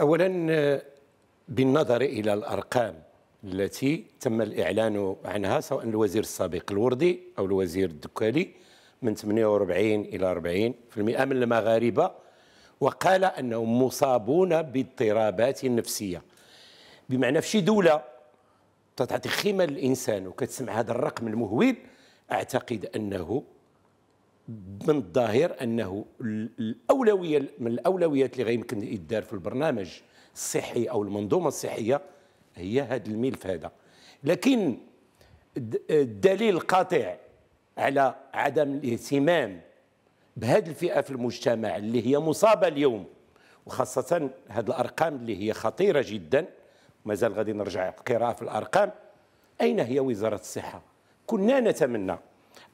اولا بالنظر الى الارقام التي تم الاعلان عنها سواء الوزير السابق الوردي او الوزير الدكالي من 48 الى 40% من المغاربه وقال انهم مصابون باضطرابات نفسيه بمعنى في شي دوله تعطي قيمه للانسان وكتسمع هذا الرقم المهول اعتقد انه من الظاهر انه الاولويه من الاولويات اللي غيمكن يدار في البرنامج الصحي او المنظومه الصحيه هي هذا الملف هذا لكن الدليل القاطع على عدم الاهتمام بهذه الفئه في المجتمع اللي هي مصابه اليوم وخاصه هذه الارقام اللي هي خطيره جدا مازال غادي نرجع قراءه في الارقام اين هي وزاره الصحه كنا نتمنى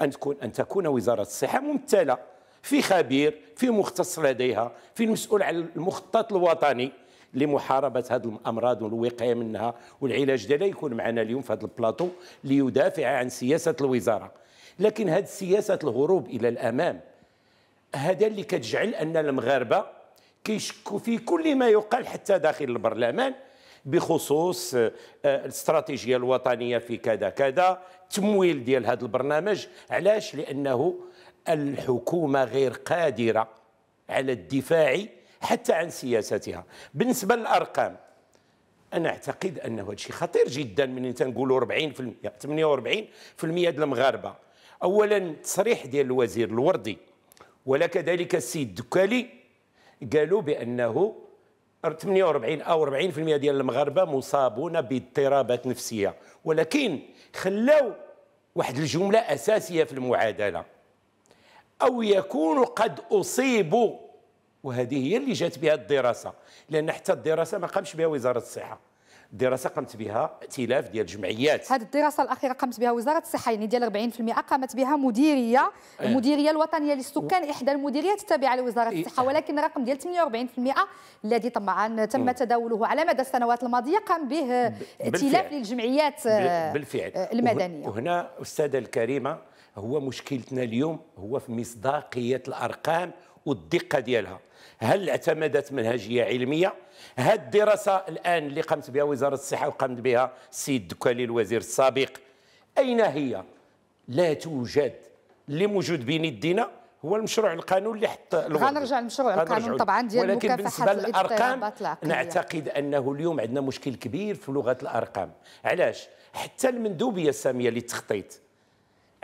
أن تكون أن تكون وزارة الصحة ممثلة في خبير في مختص لديها في المسؤول على المخطط الوطني لمحاربه هذه الامراض والوقايه منها والعلاج ديالها يكون معنا اليوم في هذا البلاطو ليدافع عن سياسه الوزاره لكن هذه سياسه الهروب الى الامام هذا اللي كتجعل ان المغاربه كيشكوا في كل ما يقال حتى داخل البرلمان بخصوص آه، الاستراتيجيه الوطنيه في كذا كذا تمويل ديال هذا البرنامج علاش لانه الحكومه غير قادره على الدفاع حتى عن سياستها بالنسبه للارقام انا اعتقد انه هذا خطير جدا من تنقولوا 40% 48% المغاربه اولا التصريح ديال الوزير الوردي ولا كذلك السيد الدكالي قالوا بانه 48 او 40% ديال المغاربه مصابون باضطرابات نفسيه ولكن خلاو واحد الجمله اساسيه في المعادله او يكون قد اصيبوا وهذه هي اللي جات بها الدراسه لان حتى الدراسه ما قامش بها وزاره الصحه دراسه قامت بها ائتلاف ديال الجمعيات هذه الدراسه الاخيره قامت بها وزاره الصحه يعني ديال 40% قامت بها مديريه إيه. المديريه الوطنيه للسكان احدى المديريات التابعه لوزاره إيه. الصحه ولكن الرقم ديال 48% الذي طبعا تم إيه. تداوله على مدى السنوات الماضيه قام به ائتلاف للجمعيات بالفعل آه، المدنيه وهنا استاذه الكريمه هو مشكلتنا اليوم هو في مصداقيه الارقام والدقه ديالها هل اعتمدت منهجيه علميه هذه الدراسه الان اللي قامت بها وزاره الصحه وقامت بها السيد دكالي الوزير السابق اين هي لا توجد اللي موجود بين يدينا هو المشروع القانون اللي حط غنرجع لمشروع القانون طبعا ديال ولكن بالنسبه للارقام نعتقد انه اليوم عندنا مشكل كبير في لغه الارقام علاش حتى المندوبيه الساميه للتخطيط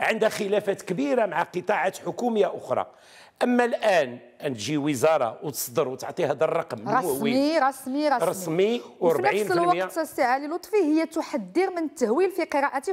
عندها خلافات كبيره مع قطاعات حكوميه اخرى اما الان ان تجي وزاره وتصدر وتعطي هذا الرقم رسمي رسمي رسمي رسمي وفي نفس الوقت سي علي لطفي هي تحذر من التهويل في قراءته